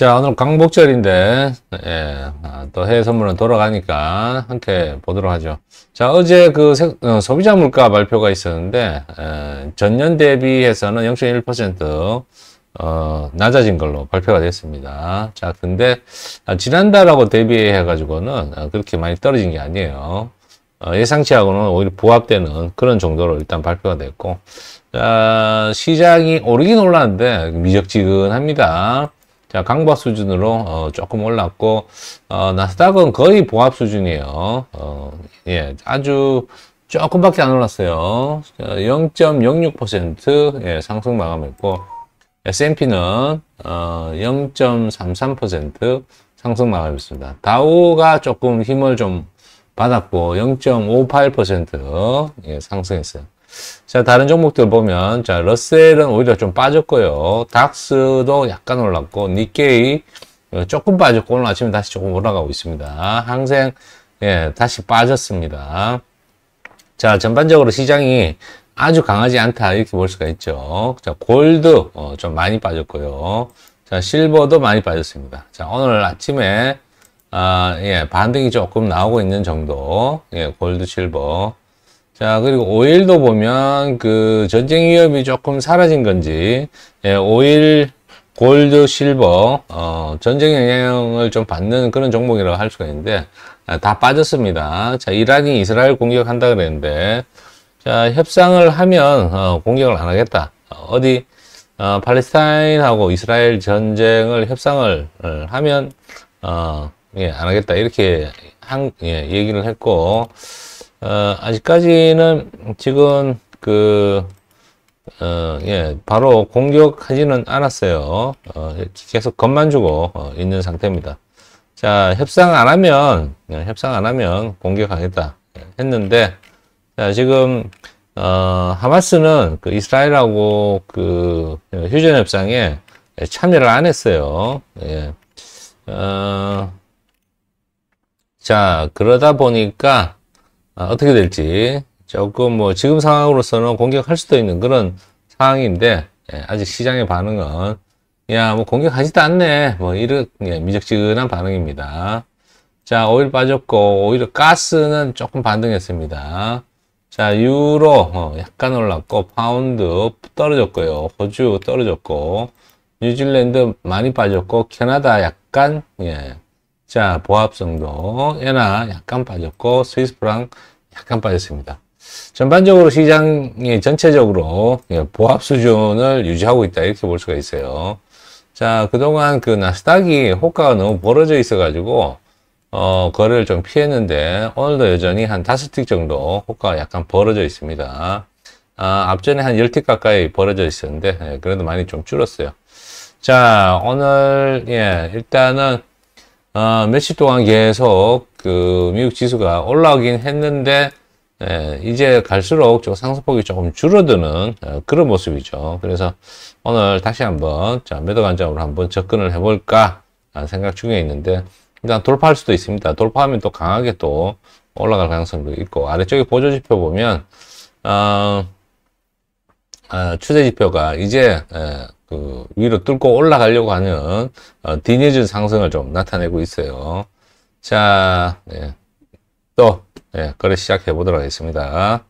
자 오늘 광복절인데 예, 아, 또 해외 선물은 돌아가니까 함께 보도록 하죠 자 어제 그 세, 어, 소비자 물가 발표가 있었는데 예, 전년 대비해서는 0.1% 어, 낮아진 걸로 발표가 됐습니다 자 근데 아, 지난달하고 대비해 가지고는 아, 그렇게 많이 떨어진 게 아니에요 어, 예상치하고는 오히려 부합되는 그런 정도로 일단 발표가 됐고 자 시장이 오르긴 올랐는데 미적지근합니다 자, 강박 수준으로 어, 조금 올랐고 어, 나스닥은 거의 보합 수준이에요. 어, 예, 아주 조금밖에 안 올랐어요. 0.06% 예, 상승 마감했고 S&P는 어, 0.33% 상승 마감했습니다. 다우가 조금 힘을 좀 받았고 0.58% 예, 상승했어요. 자, 다른 종목들 보면, 자, 러셀은 오히려 좀 빠졌고요. 닥스도 약간 올랐고, 니케이 어, 조금 빠졌고, 오늘 아침에 다시 조금 올라가고 있습니다. 항생, 예, 다시 빠졌습니다. 자, 전반적으로 시장이 아주 강하지 않다, 이렇게 볼 수가 있죠. 자, 골드, 어, 좀 많이 빠졌고요. 자, 실버도 많이 빠졌습니다. 자, 오늘 아침에, 아, 예, 반등이 조금 나오고 있는 정도. 예, 골드, 실버. 자 그리고 오일도 보면 그 전쟁 위협이 조금 사라진 건지 예, 오일 골드 실버 어, 전쟁 영향을 좀 받는 그런 종목이라고 할 수가 있는데 아, 다 빠졌습니다 자 이란이 이스라엘 공격한다 그랬는데 자 협상을 하면 어, 공격을 안 하겠다 어디 어, 팔레스타인하고 이스라엘 전쟁을 협상을 어, 하면 어, 예, 안 하겠다 이렇게 한, 예, 얘기를 했고 어, 아직까지는 지금 그, 어, 예, 바로 공격하지는 않았어요. 어, 계속 겁만 주고 어, 있는 상태입니다. 자, 협상 안 하면, 예, 협상 안 하면 공격하겠다 예, 했는데, 자, 지금, 어, 하마스는 그 이스라엘하고 그 휴전 협상에 참여를 안 했어요. 예. 어, 자, 그러다 보니까, 아, 어떻게 될지 조금 뭐 지금 상황으로서는 공격할 수도 있는 그런 상황인데 예, 아직 시장의 반응은 야 뭐 공격하지도 않네 뭐 이런 예, 미적지근한 반응입니다. 자 오일 빠졌고 오히려 가스는 조금 반등했습니다. 자 유로 어, 약간 올랐고 파운드 떨어졌고요. 호주 떨어졌고 뉴질랜드 많이 빠졌고 캐나다 약간 예, 자, 보합성도 엔화 약간 빠졌고 스위스프랑 약간 빠졌습니다. 전반적으로 시장이 전체적으로 예, 보합 수준을 유지하고 있다 이렇게 볼 수가 있어요. 자, 그동안 그 나스닥이 호가가 너무 벌어져 있어가지고 어, 거래를 좀 피했는데 오늘도 여전히 한 다섯 틱 정도 호가가 약간 벌어져 있습니다. 아, 앞전에 한1틱 가까이 벌어져 있었는데 예, 그래도 많이 좀 줄었어요. 자, 오늘 예, 일단은 아, 며칠 동안 계속 그 미국 지수가 올라오긴 했는데 예, 이제 갈수록 저 상승폭이 조금 줄어드는 예, 그런 모습이죠. 그래서 오늘 다시 한번 자, 매도 관점으로 한번 접근을 해볼까 아, 생각 중에 있는데 일단 돌파할 수도 있습니다. 돌파하면 또 강하게 또 올라갈 가능성도 있고 아래쪽에 보조지표 보면 어, 어, 아, 추세지표가 이제 예, 그 위로 뚫고 올라가려고 하는 어, 뒤늦은 상승을 좀 나타내고 있어요. 자, 네. 또 네, 거래 시작해 보도록 하겠습니다.